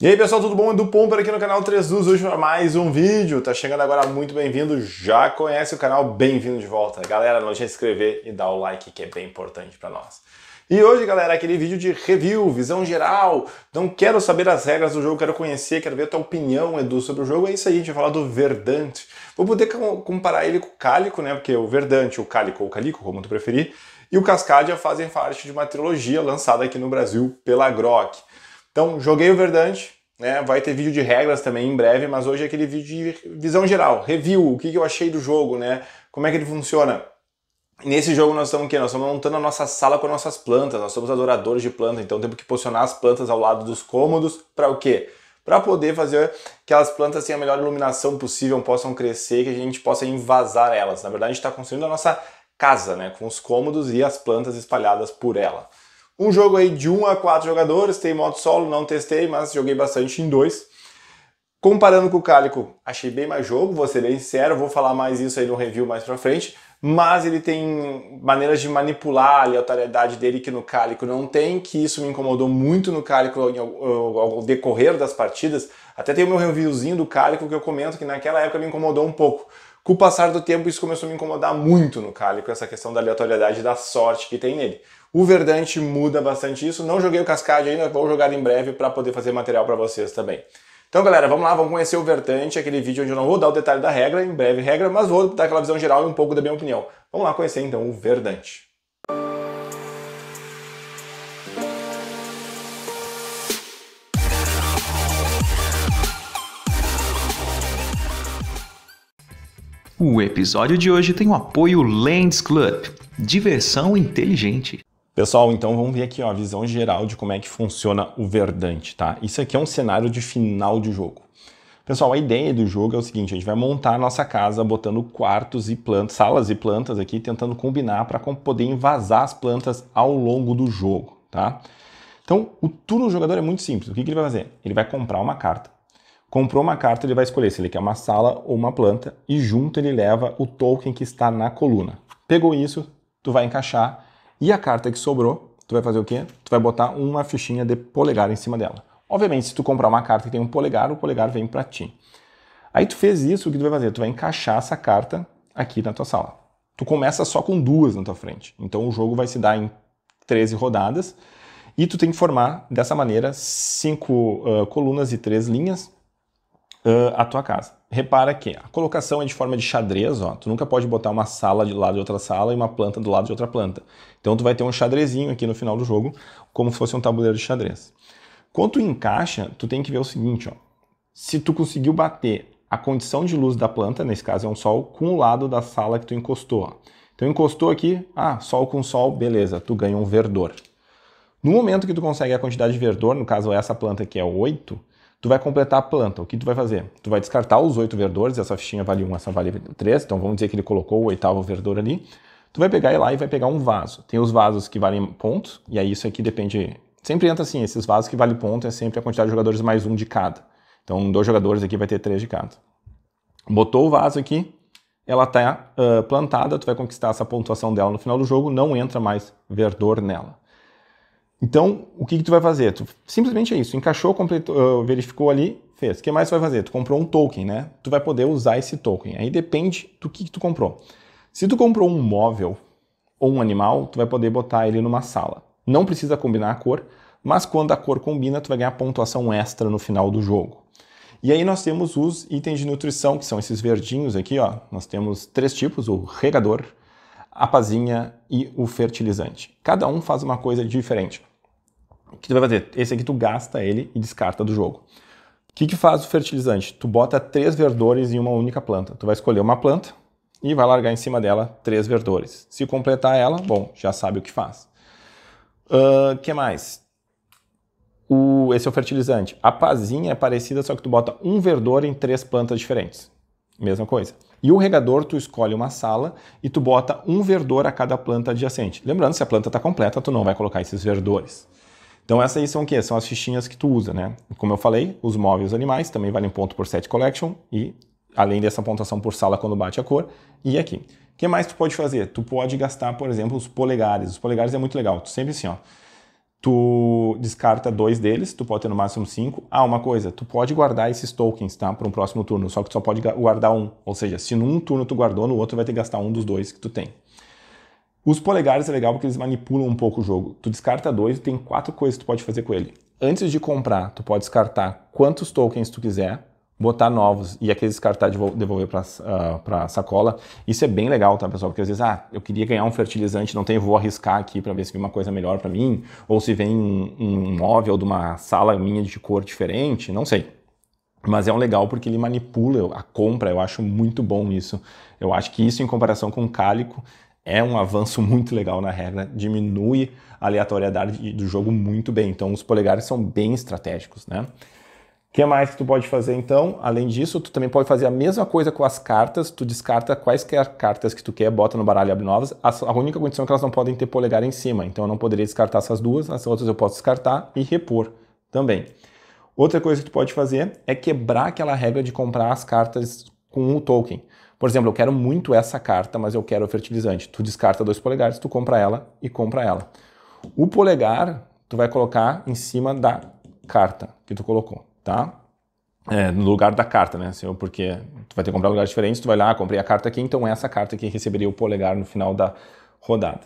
E aí pessoal, tudo bom? Edu Pomper aqui no canal 3 dus hoje para mais um vídeo. Tá chegando agora, muito bem-vindo. Já conhece o canal, bem-vindo de volta. Galera, não deixe de se inscrever e dar o like que é bem importante para nós. E hoje, galera, aquele vídeo de review, visão geral. Não quero saber as regras do jogo, quero conhecer, quero ver a tua opinião, Edu, sobre o jogo. É isso aí, a gente vai falar do Verdante. Vou poder comparar ele com o Cálico, né? Porque o Verdante, o Cálico ou o Calico, como tu preferir, e o Cascadia fazem parte de uma trilogia lançada aqui no Brasil pela Grok. Então, joguei o Verdante, né? Vai ter vídeo de regras também em breve, mas hoje é aquele vídeo de visão geral, review, o que eu achei do jogo, né? Como é que ele funciona? Nesse jogo nós estamos o quê? Nós estamos montando a nossa sala com nossas plantas, nós somos adoradores de plantas, então temos que posicionar as plantas ao lado dos cômodos para o quê? Para poder fazer que as plantas tenham a melhor iluminação possível, possam crescer, que a gente possa invasar elas. Na verdade, a gente está construindo a nossa casa, né? Com os cômodos e as plantas espalhadas por ela. Um jogo aí de 1 um a 4 jogadores, tem modo solo, não testei, mas joguei bastante em dois. Comparando com o Calico achei bem mais jogo, vou ser bem sincero, vou falar mais isso aí no review mais pra frente, mas ele tem maneiras de manipular a aleatoriedade dele que no Calico não tem, que isso me incomodou muito no Calico ao decorrer das partidas. Até tem o meu reviewzinho do Calico que eu comento que naquela época me incomodou um pouco. Com o passar do tempo, isso começou a me incomodar muito no Calico essa questão da aleatoriedade e da sorte que tem nele. O Verdante muda bastante isso. Não joguei o Cascade ainda, vou jogar em breve para poder fazer material para vocês também. Então, galera, vamos lá, vamos conhecer o Vertante, aquele vídeo onde eu não vou dar o detalhe da regra, em breve regra, mas vou dar aquela visão geral e um pouco da minha opinião. Vamos lá conhecer então o Verdante. O episódio de hoje tem o apoio Lands Club. Diversão inteligente. Pessoal, então vamos ver aqui ó, a visão geral de como é que funciona o verdante, tá? Isso aqui é um cenário de final de jogo. Pessoal, a ideia do jogo é o seguinte, a gente vai montar a nossa casa botando quartos e plantas, salas e plantas aqui, tentando combinar para poder invasar as plantas ao longo do jogo, tá? Então, o turno do jogador é muito simples. O que, que ele vai fazer? Ele vai comprar uma carta. Comprou uma carta, ele vai escolher se ele quer uma sala ou uma planta e junto ele leva o token que está na coluna. Pegou isso, tu vai encaixar e a carta que sobrou, tu vai fazer o quê? Tu vai botar uma fichinha de polegar em cima dela. Obviamente, se tu comprar uma carta que tem um polegar, o polegar vem para ti. Aí tu fez isso, o que tu vai fazer? Tu vai encaixar essa carta aqui na tua sala. Tu começa só com duas na tua frente. Então o jogo vai se dar em 13 rodadas e tu tem que formar dessa maneira cinco uh, colunas e três linhas uh, a tua casa. Repara que a colocação é de forma de xadrez, ó. Tu nunca pode botar uma sala de lado de outra sala e uma planta do lado de outra planta. Então tu vai ter um xadrezinho aqui no final do jogo, como se fosse um tabuleiro de xadrez. Quando tu encaixa, tu tem que ver o seguinte, ó. Se tu conseguiu bater a condição de luz da planta, nesse caso é um sol, com o lado da sala que tu encostou, ó. Então encostou aqui, ah, sol com sol, beleza, tu ganha um verdor. No momento que tu consegue a quantidade de verdor, no caso essa planta aqui é 8, Tu vai completar a planta. O que tu vai fazer? Tu vai descartar os oito verdores, essa fichinha vale um, essa vale três. então vamos dizer que ele colocou o oitavo verdor ali. Tu vai pegar ela lá e vai pegar um vaso. Tem os vasos que valem pontos, e aí isso aqui depende... Sempre entra assim, esses vasos que valem ponto é sempre a quantidade de jogadores mais um de cada. Então, dois jogadores aqui vai ter três de cada. Botou o vaso aqui, ela está uh, ah, plantada, tu vai conquistar essa pontuação dela no final do jogo, não entra mais verdor nela. Então, o que, que tu vai fazer? Tu simplesmente é isso, encaixou, completou, ah, verificou ali, fez. O que mais tu vai fazer? Tu comprou um token, né? Tu vai poder usar esse token. Aí depende do que, que tu comprou. Se tu comprou um móvel ou um animal, tu vai poder botar ele numa sala. Não precisa combinar a cor, mas quando a cor combina, tu vai ganhar pontuação extra no final do jogo. E aí nós temos os itens de nutrição, que são esses verdinhos aqui, ó. Nós temos três tipos: o regador, a pazinha e o fertilizante. Cada um faz uma coisa diferente. O que tu vai fazer? Esse aqui tu gasta ele e descarta do jogo. O que, que faz o fertilizante? Tu bota três verdores em uma única planta. Tu vai escolher uma planta e vai largar em cima dela três verdores. Se completar ela, bom, já sabe o que faz. O uh, que mais? O, esse é o fertilizante. A pazinha é parecida, só que tu bota um verdor em três plantas diferentes. Mesma coisa. E o regador, tu escolhe uma sala e tu bota um verdor a cada planta adjacente. Lembrando, se a planta está completa, tu não vai colocar esses verdores. Então essas aí são o quê? São as fichinhas que tu usa, né? Como eu falei, os móveis animais também valem ponto por set collection e além dessa pontuação por sala quando bate a cor e aqui. O que mais tu pode fazer? Tu pode gastar, por exemplo, os polegares. Os polegares é muito legal. Tu sempre assim, ó tu descarta dois deles, tu pode ter no máximo cinco. Ah, uma coisa, tu pode guardar esses tokens, tá? Para um próximo turno, só que tu só pode guardar um. Ou seja, se num turno tu guardou, no outro vai ter que gastar um dos dois que tu tem. Os polegares é legal porque eles manipulam um pouco o jogo. Tu descarta dois e tem quatro coisas que tu pode fazer com ele. Antes de comprar, tu pode descartar quantos tokens tu quiser botar novos e aqueles descartados devolver para uh, ah, sacola. Isso é bem legal, tá, pessoal? Porque às vezes, ah, eu queria ganhar um fertilizante, não tenho, vou arriscar aqui para ver se vem uma coisa melhor para mim, ou se vem um, um móvel de uma sala minha de cor diferente, não sei. Mas é um legal porque ele manipula a compra, eu acho muito bom isso. Eu acho que isso em comparação com o cálico é um avanço muito legal na regra, diminui a aleatoriedade do jogo muito bem. Então os polegares são bem estratégicos, né? O que mais que tu pode fazer então? Além disso, tu também pode fazer a mesma coisa com as cartas, tu descarta quaisquer cartas que tu quer, bota no baralho e abre novas. A única condição é que elas não podem ter polegar em cima, então eu não poderia descartar essas duas, as outras eu posso descartar e repor também. Outra coisa que tu pode fazer é quebrar aquela regra de comprar as cartas com o token. Por exemplo, eu quero muito essa carta, mas eu quero o fertilizante. Tu descarta dois polegares, tu compra ela e compra ela. O polegar, tu vai colocar em cima da carta que tu colocou tá? É, no lugar da carta, né? porque tu vai ter que comprar lugar diferente, tu vai lá, ah, comprei a carta aqui, então é essa carta aqui receberia o polegar no final da rodada.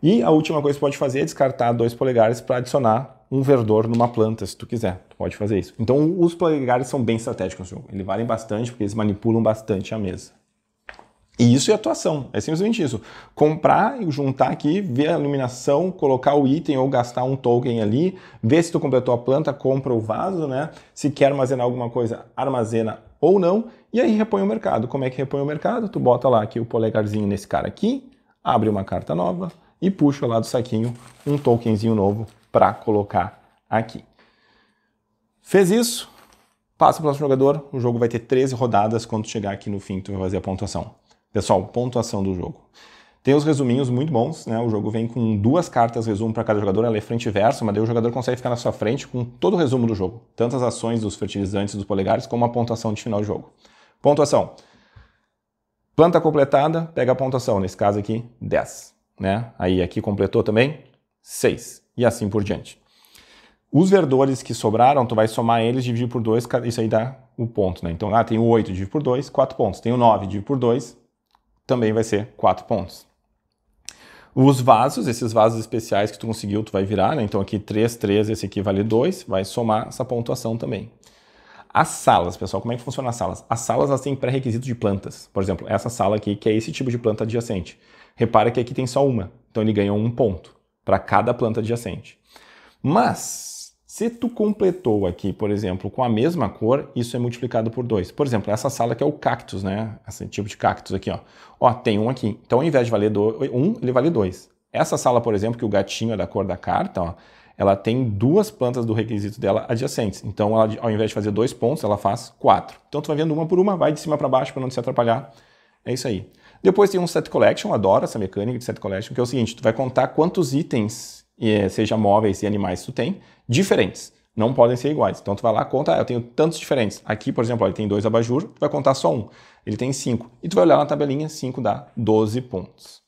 E a última coisa que pode fazer é descartar dois polegares para adicionar um verdor numa planta, se tu quiser. Tu pode fazer isso. Então, os polegares são bem estratégicos no jogo. Eles valem bastante porque eles manipulam bastante a mesa. E isso é atuação, é simplesmente isso. Comprar e juntar aqui, ver a iluminação, colocar o item ou gastar um token ali, ver se tu completou a planta, compra o vaso, né? Se quer armazenar alguma coisa, armazena ou não, e aí repõe o mercado. Como é que repõe o mercado? Tu bota lá aqui o polegarzinho nesse cara aqui, abre uma carta nova e puxa lá do saquinho um tokenzinho novo para colocar aqui. Fez isso, passa para o próximo jogador, o jogo vai ter 13 rodadas quando chegar aqui no fim tu vai fazer a pontuação. Pessoal, pontuação do jogo. Tem os resuminhos muito bons, né? O jogo vem com duas cartas resumo para cada jogador, ela é frente e verso, mas daí o jogador consegue ficar na sua frente com todo o resumo do jogo, tanto as ações dos fertilizantes dos polegares como a pontuação de final de jogo. Pontuação. Planta completada, pega a pontuação, nesse caso aqui, 10, né? Aí aqui completou também 6 e assim por diante. Os verdores que sobraram, tu vai somar eles, dividir por 2, isso aí dá o ponto, né? Então, ah, tem o 8, divide por 2, 4 pontos. Tem o 9, divide por 2, também vai ser 4 pontos. Os vasos, esses vasos especiais que tu conseguiu, tu vai virar, né? Então aqui 3, 3, esse aqui vale 2, vai somar essa pontuação também. As salas, pessoal, como é que funciona as salas? As salas elas têm pré-requisitos de plantas. Por exemplo, essa sala aqui, que é esse tipo de planta adjacente. Repara que aqui tem só uma, então ele ganhou um ponto para cada planta adjacente. Mas, se tu completou aqui, por exemplo, com a mesma cor, isso é multiplicado por 2. Por exemplo, essa sala que é o cactus, né? Esse tipo de cactus aqui, ó. Ó, tem um aqui. Então, ao invés de valer 1, um, ele vale 2. Essa sala, por exemplo, que o gatinho é da cor da carta, ó, ela tem duas plantas do requisito dela adjacentes. Então, ela, ao invés de fazer dois pontos, ela faz quatro. Então, tu vai vendo uma por uma, vai de cima para baixo para não se atrapalhar. É isso aí. Depois tem um set collection, adoro essa mecânica de set collection, que é o seguinte, tu vai contar quantos itens eh, seja móveis e animais tu tem, diferentes. Não podem ser iguais. Então tu vai lá conta, ah, eu tenho tantos diferentes. Aqui, por exemplo, ele tem dois abajur, tu vai contar só um. Ele tem cinco. E tu vai olhar na tabelinha, cinco dá 12 pontos.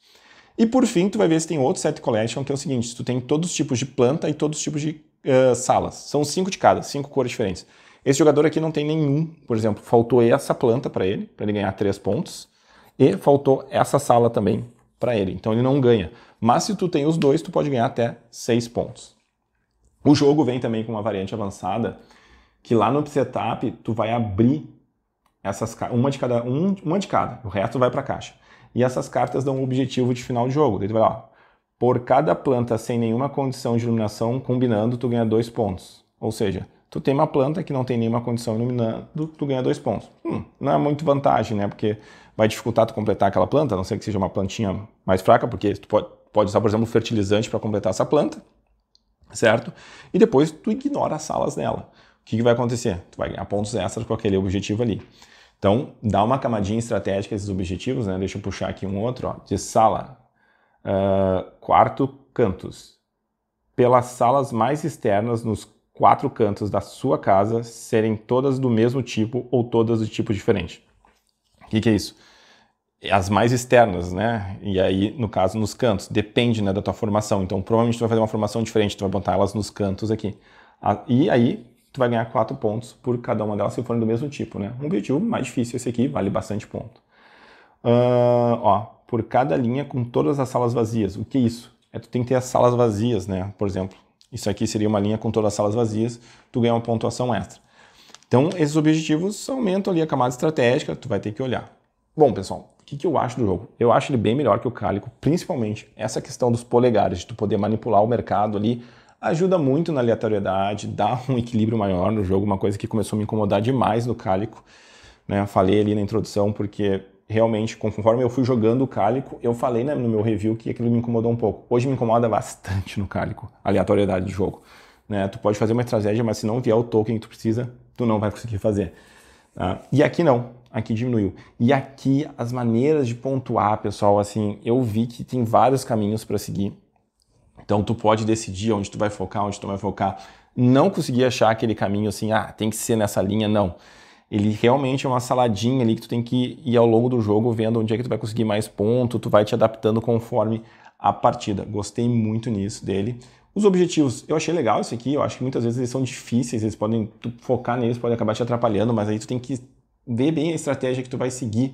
E por fim, tu vai ver se tem outro set collection, que é o seguinte, tu tem todos os tipos de planta e todos os tipos de uh, salas. São cinco de cada, cinco cores diferentes. Esse jogador aqui não tem nenhum, por exemplo, faltou essa planta para ele, para ele ganhar três pontos, e faltou essa sala também para ele, então ele não ganha. Mas se tu tem os dois, tu pode ganhar até 6 pontos. O jogo vem também com uma variante avançada, que lá no setup tu vai abrir essas uma de cada um, uma de cada, o resto vai para a caixa. E essas cartas dão um objetivo de final de jogo. Daí tu vai lá, por cada planta sem nenhuma condição de iluminação combinando, tu ganha dois pontos. Ou seja, tu tem uma planta que não tem nenhuma condição iluminando, tu ganha dois pontos. Hum, não é muito vantagem, né? Porque vai dificultar tu completar aquela planta, a não ser que seja uma plantinha mais fraca, porque tu pode pode usar, por exemplo, fertilizante para completar essa planta, certo? E depois tu ignora as salas dela. O que, que vai acontecer? Tu vai ganhar pontos extras com aquele objetivo ali. Então, dá uma camadinha estratégica esses objetivos, né? Deixa eu puxar aqui um outro, ó, de sala, uh, quarto, cantos. Pelas salas mais externas nos quatro cantos da sua casa serem todas do mesmo tipo ou todas de tipo diferente. O que, que é isso? as mais externas, né? E aí, no caso, nos cantos. Depende né, da tua formação. Então, provavelmente tu vai fazer uma formação diferente, tu vai botar elas nos cantos aqui. Ah, e aí, tu vai ganhar quatro pontos por cada uma delas se forem do mesmo tipo, né? Um objetivo mais difícil esse aqui, vale bastante ponto. Uh, ó, por cada linha com todas as salas vazias. O que é isso? É tu tem que ter as salas vazias, né? Por exemplo, isso aqui seria uma linha com todas as salas vazias, tu ganha uma pontuação extra. Então, esses objetivos aumentam ali a camada estratégica, tu vai ter que olhar. Bom, pessoal, o que, que, eu acho do jogo? Eu acho ele bem melhor que o Cálico, principalmente essa questão dos polegares, de tu poder manipular o mercado ali, ajuda muito na aleatoriedade, dá um equilíbrio maior no jogo, uma coisa que começou a me incomodar demais no Cálico. Né? Falei ali na introdução, porque realmente, conforme eu fui jogando o Cálico, eu falei né, no meu review que aquilo me incomodou um pouco. Hoje me incomoda bastante no Cálico, a aleatoriedade do jogo. Né? Tu pode fazer uma estratégia, mas se não vier o token que tu precisa, tu não vai conseguir fazer. Ah, e aqui não, aqui diminuiu. E aqui as maneiras de pontuar, pessoal, assim, eu vi que tem vários caminhos para seguir. Então tu pode decidir onde tu vai focar, onde tu vai focar. Não consegui achar aquele caminho assim, ah, tem que ser nessa linha, não. Ele realmente é uma saladinha ali que tu tem que ir ao longo do jogo vendo onde é que tu vai conseguir mais ponto, tu vai te adaptando conforme a partida. Gostei muito nisso dele. Os objetivos, eu achei legal isso aqui, eu acho que muitas vezes eles são difíceis, eles podem focar neles, pode acabar te atrapalhando, mas aí tu tem que ver bem a estratégia que tu vai seguir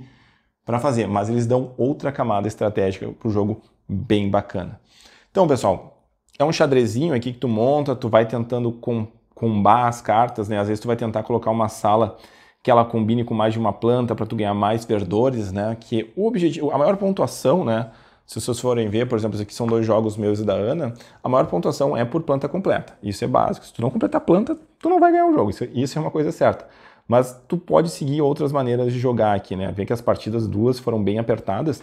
para fazer, mas eles dão outra camada estratégica para o jogo bem bacana. Então, pessoal, é um xadrezinho aqui que tu monta, tu vai tentando com, combar as cartas, né? Às vezes tu vai tentar colocar uma sala que ela combine com mais de uma planta para tu ganhar mais verdores, né? Que o objetivo, a maior pontuação, né, se vocês forem ver, por exemplo, aqui são dois jogos meus e da Ana, a maior pontuação é por planta completa. Isso é básico. Se tu não completar planta, tu não vai ganhar o jogo. Isso, é, isso é uma coisa certa. Mas tu pode seguir outras maneiras de jogar aqui, né? Vê que as partidas duas foram bem apertadas.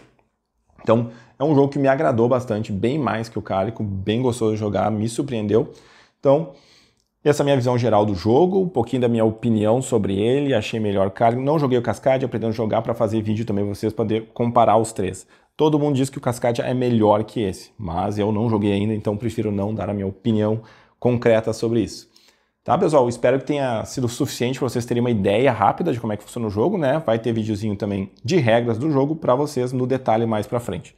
Então, é um jogo que me agradou bastante, bem mais que o Cálico, bem gostoso de jogar, me surpreendeu. Então, essa é a minha visão geral do jogo, um pouquinho da minha opinião sobre ele, achei melhor Cálico. Não joguei o Cascade, aprendendo a jogar para fazer vídeo também, vocês poderem comparar os três. Todo mundo diz que o Cascadia é melhor que esse, mas eu não joguei ainda, então prefiro não dar a minha opinião concreta sobre isso. Tá, pessoal? Espero que tenha sido suficiente para vocês terem uma ideia rápida de como é que funciona o jogo, né? Vai ter videozinho também de regras do jogo para vocês no detalhe mais para frente.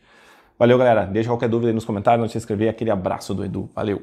Valeu, galera. Deixa qualquer dúvida aí nos comentários, não se inscrever. Aquele abraço do Edu. Valeu!